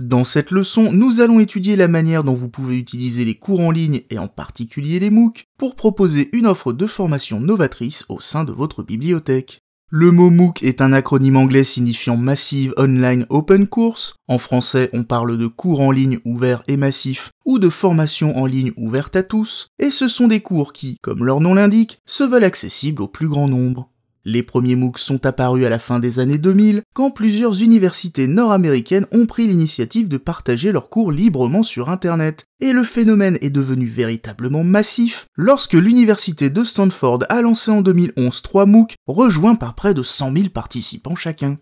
Dans cette leçon, nous allons étudier la manière dont vous pouvez utiliser les cours en ligne et en particulier les MOOC pour proposer une offre de formation novatrice au sein de votre bibliothèque. Le mot MOOC est un acronyme anglais signifiant Massive Online Open Course. En français, on parle de cours en ligne ouverts et massifs ou de formations en ligne ouvertes à tous. Et ce sont des cours qui, comme leur nom l'indique, se veulent accessibles au plus grand nombre. Les premiers MOOCs sont apparus à la fin des années 2000, quand plusieurs universités nord-américaines ont pris l'initiative de partager leurs cours librement sur Internet. Et le phénomène est devenu véritablement massif lorsque l'université de Stanford a lancé en 2011 trois MOOCs, rejoints par près de 100 000 participants chacun.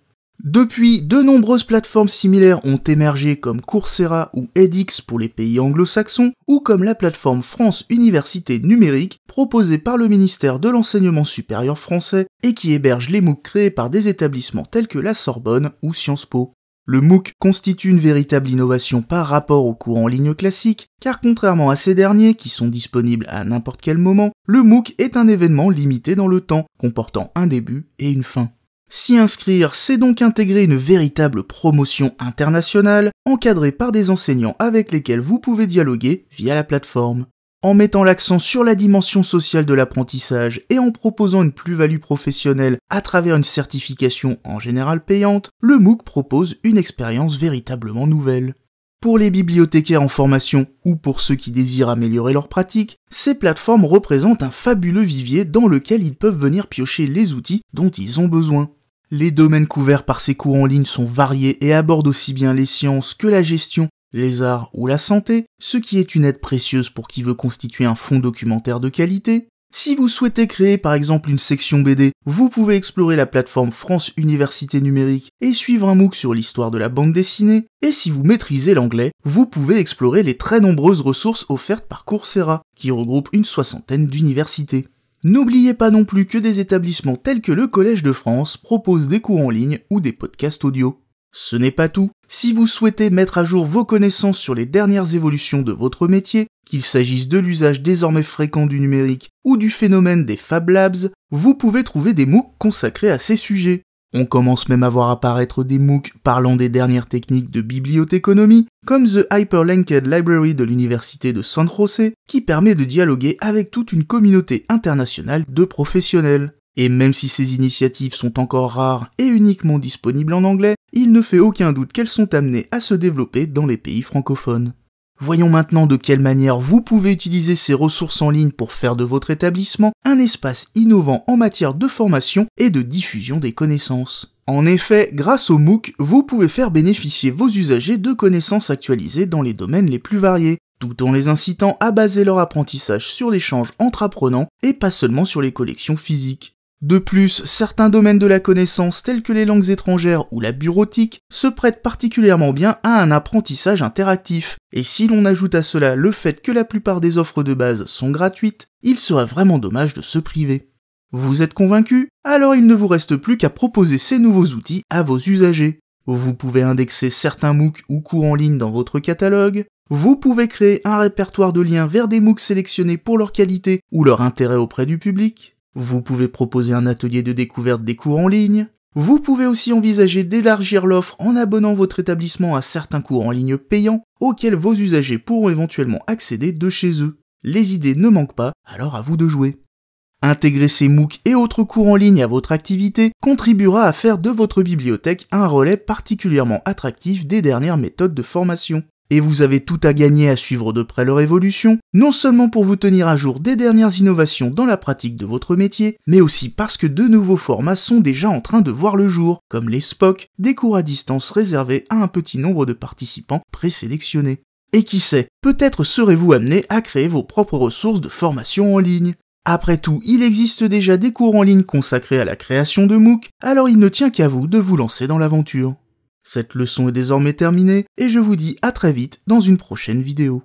Depuis, de nombreuses plateformes similaires ont émergé comme Coursera ou edX pour les pays anglo-saxons, ou comme la plateforme France Université Numérique, proposée par le ministère de l'Enseignement supérieur français et qui héberge les MOOC créés par des établissements tels que la Sorbonne ou Sciences Po. Le MOOC constitue une véritable innovation par rapport aux cours en ligne classiques, car contrairement à ces derniers, qui sont disponibles à n'importe quel moment, le MOOC est un événement limité dans le temps, comportant un début et une fin. S'y inscrire, c'est donc intégrer une véritable promotion internationale, encadrée par des enseignants avec lesquels vous pouvez dialoguer via la plateforme. En mettant l'accent sur la dimension sociale de l'apprentissage et en proposant une plus-value professionnelle à travers une certification en général payante, le MOOC propose une expérience véritablement nouvelle. Pour les bibliothécaires en formation ou pour ceux qui désirent améliorer leurs pratiques, ces plateformes représentent un fabuleux vivier dans lequel ils peuvent venir piocher les outils dont ils ont besoin. Les domaines couverts par ces cours en ligne sont variés et abordent aussi bien les sciences que la gestion, les arts ou la santé, ce qui est une aide précieuse pour qui veut constituer un fonds documentaire de qualité. Si vous souhaitez créer par exemple une section BD, vous pouvez explorer la plateforme France Université Numérique et suivre un MOOC sur l'histoire de la bande dessinée, et si vous maîtrisez l'anglais, vous pouvez explorer les très nombreuses ressources offertes par Coursera, qui regroupe une soixantaine d'universités. N'oubliez pas non plus que des établissements tels que le Collège de France proposent des cours en ligne ou des podcasts audio. Ce n'est pas tout. Si vous souhaitez mettre à jour vos connaissances sur les dernières évolutions de votre métier, qu'il s'agisse de l'usage désormais fréquent du numérique ou du phénomène des Fab Labs, vous pouvez trouver des MOOC consacrés à ces sujets. On commence même à voir apparaître des MOOC parlant des dernières techniques de bibliothéconomie, comme The Hyperlinked Library de l'Université de San José, qui permet de dialoguer avec toute une communauté internationale de professionnels. Et même si ces initiatives sont encore rares et uniquement disponibles en anglais, il ne fait aucun doute qu'elles sont amenées à se développer dans les pays francophones. Voyons maintenant de quelle manière vous pouvez utiliser ces ressources en ligne pour faire de votre établissement un espace innovant en matière de formation et de diffusion des connaissances. En effet, grâce au MOOC, vous pouvez faire bénéficier vos usagers de connaissances actualisées dans les domaines les plus variés, tout en les incitant à baser leur apprentissage sur l'échange entre apprenants et pas seulement sur les collections physiques. De plus, certains domaines de la connaissance tels que les langues étrangères ou la bureautique se prêtent particulièrement bien à un apprentissage interactif, et si l'on ajoute à cela le fait que la plupart des offres de base sont gratuites, il serait vraiment dommage de se priver. Vous êtes convaincu Alors il ne vous reste plus qu'à proposer ces nouveaux outils à vos usagers. Vous pouvez indexer certains MOOC ou cours en ligne dans votre catalogue, vous pouvez créer un répertoire de liens vers des MOOC sélectionnés pour leur qualité ou leur intérêt auprès du public, vous pouvez proposer un atelier de découverte des cours en ligne. Vous pouvez aussi envisager d'élargir l'offre en abonnant votre établissement à certains cours en ligne payants auxquels vos usagers pourront éventuellement accéder de chez eux. Les idées ne manquent pas, alors à vous de jouer. Intégrer ces MOOC et autres cours en ligne à votre activité contribuera à faire de votre bibliothèque un relais particulièrement attractif des dernières méthodes de formation. Et vous avez tout à gagner à suivre de près leur évolution, non seulement pour vous tenir à jour des dernières innovations dans la pratique de votre métier, mais aussi parce que de nouveaux formats sont déjà en train de voir le jour, comme les SPOC, des cours à distance réservés à un petit nombre de participants présélectionnés. Et qui sait, peut-être serez-vous amené à créer vos propres ressources de formation en ligne. Après tout, il existe déjà des cours en ligne consacrés à la création de MOOC, alors il ne tient qu'à vous de vous lancer dans l'aventure. Cette leçon est désormais terminée et je vous dis à très vite dans une prochaine vidéo.